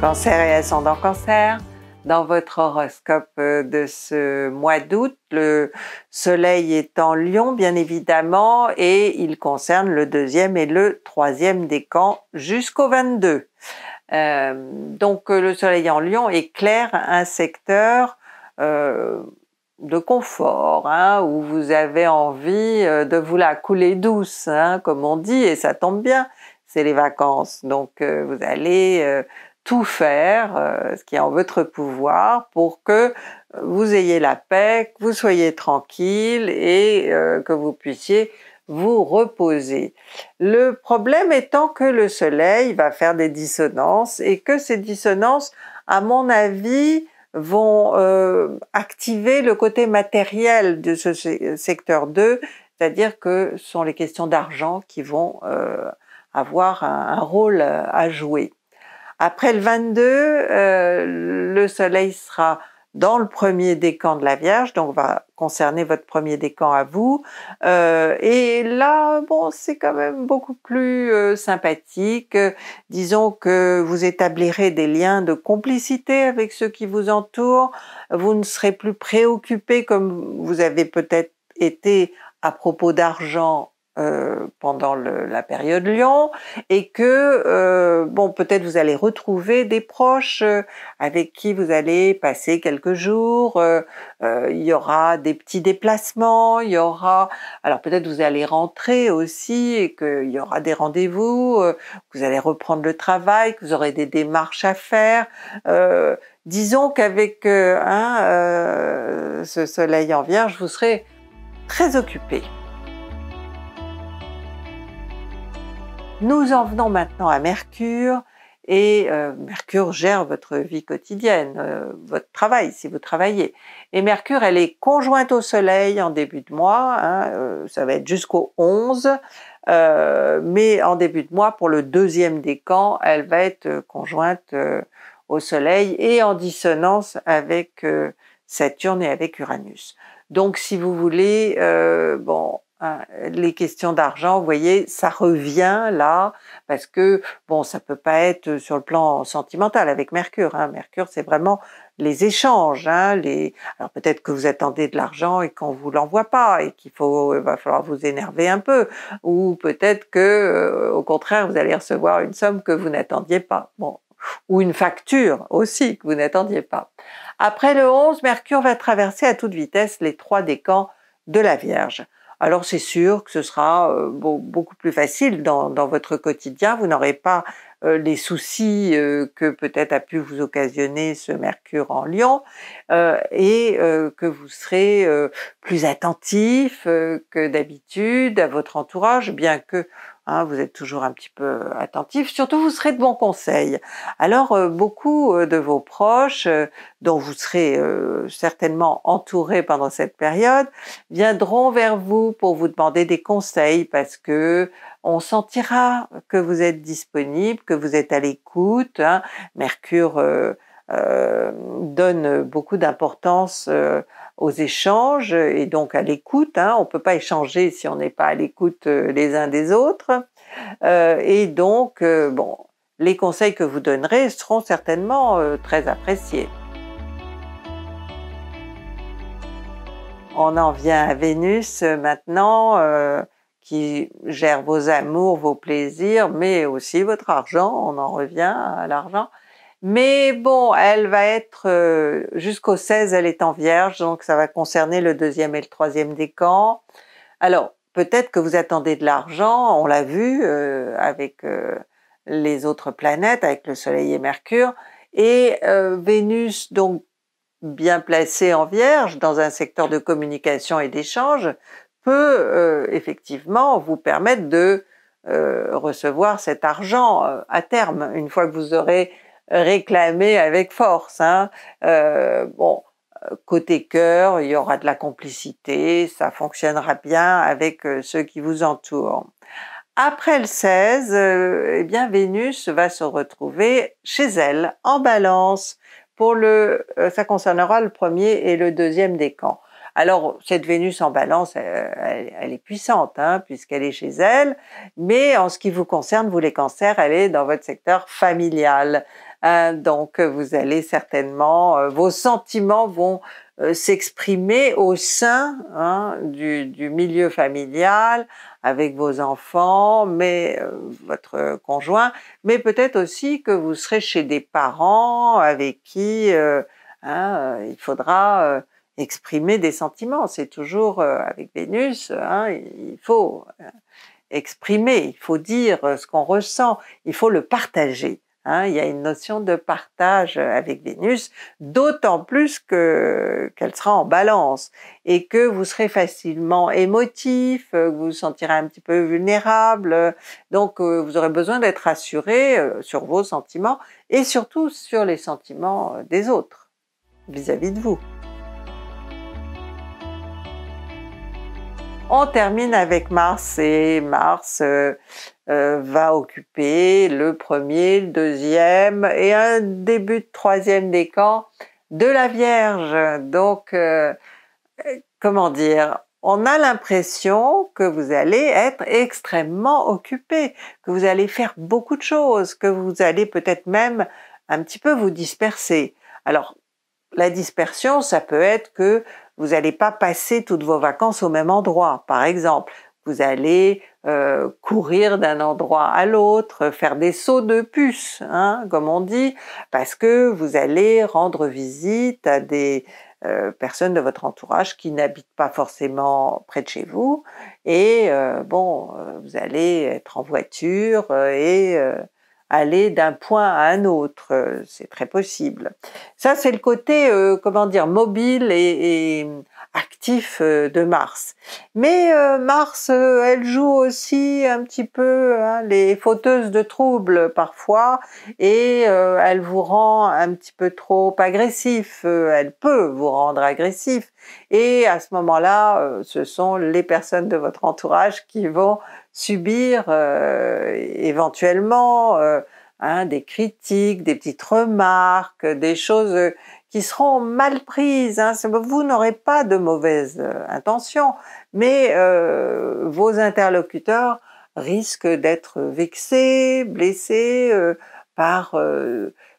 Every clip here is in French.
Cancer et ascendant cancer, dans votre horoscope euh, de ce mois d'août, le soleil est en lion bien évidemment et il concerne le deuxième et le troisième décan jusqu'au 22. Euh, donc euh, le soleil en lion éclaire un secteur de confort, hein, où vous avez envie de vous la couler douce, hein, comme on dit, et ça tombe bien, c'est les vacances. Donc vous allez tout faire, euh, ce qui est en votre pouvoir, pour que vous ayez la paix, que vous soyez tranquille et euh, que vous puissiez vous reposer. Le problème étant que le soleil va faire des dissonances et que ces dissonances, à mon avis, vont euh, activer le côté matériel de ce secteur 2, c'est-à-dire que ce sont les questions d'argent qui vont avoir un rôle à jouer. Après le 22, euh, le Soleil sera dans le premier décan de la Vierge, donc va concerner votre premier décan à vous. Euh, et là, bon, c'est quand même beaucoup plus euh, sympathique. disons que vous établirez des liens de complicité avec ceux qui vous entourent. Vous ne serez plus préoccupé comme vous avez peut-être été à propos d'argent euh, pendant la période Lyon et que euh, bon peut-être vous allez retrouver des proches euh, avec qui vous allez passer quelques jours il y aura des petits déplacements il y aura alors peut-être vous allez rentrer aussi et qu'il y aura des rendez-vous vous allez reprendre le travail que vous aurez des démarches à faire disons qu'avec hein, ce soleil en vierge vous serez très occupé. Nous en venons maintenant à Mercure. Et euh, Mercure gère votre vie quotidienne, euh, votre travail si vous travaillez. Et Mercure, elle est conjointe au Soleil en début de mois, hein, euh, ça va être jusqu'au 11, mais en début de mois, pour le deuxième décan, elle va être conjointe au Soleil et en dissonance avec Saturne et avec Uranus. Donc si vous voulez, bon, euh, les questions d'argent, vous voyez, ça revient là parce que bon, ça peut pas être euh, sur le plan sentimental avec Mercure. Hein. Mercure, c'est vraiment les échanges. Hein, alors peut-être que vous attendez de l'argent et qu'on vous l'envoie pas et qu'il faut, euh, va falloir vous énerver un peu, ou peut-être que, au contraire, vous allez recevoir une somme que vous n'attendiez pas. ou une facture aussi que vous n'attendiez pas. Après le 11, Mercure va traverser à toute vitesse les trois décans de la Vierge alors c'est sûr que ce sera euh, beaucoup plus facile dans, votre quotidien. Vous n'aurez pas euh, les soucis euh, que peut-être a pu vous occasionner ce Mercure en Lion et que vous serez plus attentif que d'habitude à votre entourage, bien que ah, vous êtes toujours un petit peu attentif. Surtout, vous serez de bons conseils. Alors, euh, beaucoup euh, de vos proches, euh, dont vous serez certainement entouré pendant cette période, viendront vers vous pour vous demander des conseils parce que on sentira que vous êtes disponible, que vous êtes à l'écoute. Hein. Mercure donne beaucoup d'importance aux échanges et donc à l'écoute. Hein. On ne peut pas échanger si on n'est pas à l'écoute euh, les uns des autres. Euh, et donc, euh, bon, les conseils que vous donnerez seront certainement très appréciés. On en vient à Vénus maintenant, qui gère vos amours, vos plaisirs, mais aussi votre argent. On en revient à l'argent. Mais bon, elle va être euh, jusqu'au 16, elle est en vierge, donc ça va concerner le deuxième et le troisième décan. Alors, peut-être que vous attendez de l'argent, on l'a vu euh, avec euh, les autres planètes, avec le Soleil et Mercure, et Vénus, donc bien placée en vierge dans un secteur de communication et d'échange, peut effectivement vous permettre de recevoir cet argent à terme, une fois que vous aurez réclamer avec force. Hein. Euh, bon, côté cœur, il y aura de la complicité, ça fonctionnera bien avec euh, ceux qui vous entourent. Après le 16, euh, eh bien Vénus va se retrouver chez elle en balance. Pour le, ça concernera le premier et le deuxième décan. Alors, cette Vénus en balance, elle, est puissante, hein, puisqu'elle est chez elle, mais en ce qui vous concerne, vous les cancers, elle est dans votre secteur familial. Hein, donc, vous allez certainement, euh, vos sentiments vont euh, s'exprimer au sein hein, du, milieu familial, avec vos enfants, mais euh, votre conjoint, mais peut-être aussi que vous serez chez des parents avec qui il faudra exprimer des sentiments. C'est toujours euh, avec Vénus, hein, il faut euh, exprimer, il faut dire euh, ce qu'on ressent, il faut le partager. Hein. il y a une notion de partage avec Vénus, d'autant plus que qu'elle sera en balance et que vous serez facilement émotif, vous vous sentirez un petit peu vulnérable, donc vous aurez besoin d'être rassuré sur vos sentiments et surtout sur les sentiments des autres vis à -vis de vous. On termine avec Mars et Mars euh, euh, va occuper le premier, le deuxième et un début de troisième décan de la Vierge. Donc, euh, comment dire on a l'impression que vous allez être extrêmement occupé, que vous allez faire beaucoup de choses, que vous allez peut-être même un petit peu vous disperser. Alors, la dispersion, ça peut être que vous n'allez pas passer toutes vos vacances au même endroit, par exemple. Vous allez euh, courir d'un endroit à l'autre, faire des sauts de puce, hein, comme on dit, parce que vous allez rendre visite à des euh, personnes de votre entourage qui n'habitent pas forcément près de chez vous. Et euh, bon, vous allez être en voiture et aller d'un point à un autre, euh, c'est très possible. Ça, c'est le côté, euh, comment dire, mobile et actif euh, de Mars. Mais euh, Mars, euh, elle joue aussi un petit peu hein, les fauteuses de troubles parfois et elle vous rend un petit peu trop agressif, elle peut vous rendre agressif et à ce moment-là, ce sont les personnes de votre entourage qui vont subir éventuellement hein, des critiques, des petites remarques, des choses qui seront mal prises. Hein. Vous n'aurez pas de mauvaises euh, intentions, mais euh, vos interlocuteurs risquent d'être vexés, blessés euh, par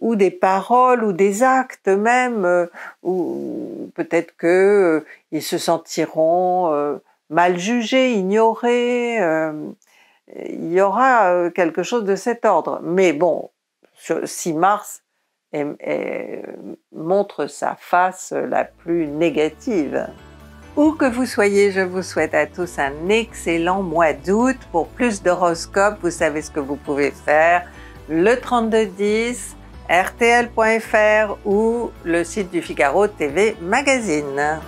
ou des paroles ou des actes même, ou peut-être qu'ils se sentiront mal jugés, ignorés. il y aura quelque chose de cet ordre. Mais bon, 6 mars, et, montre sa face la plus négative. Où que vous soyez, je vous souhaite à tous un excellent mois d'août. Pour plus d'horoscopes, vous savez ce que vous pouvez faire. Le 3210, rtl.fr ou le site du Figaro TV Magazine.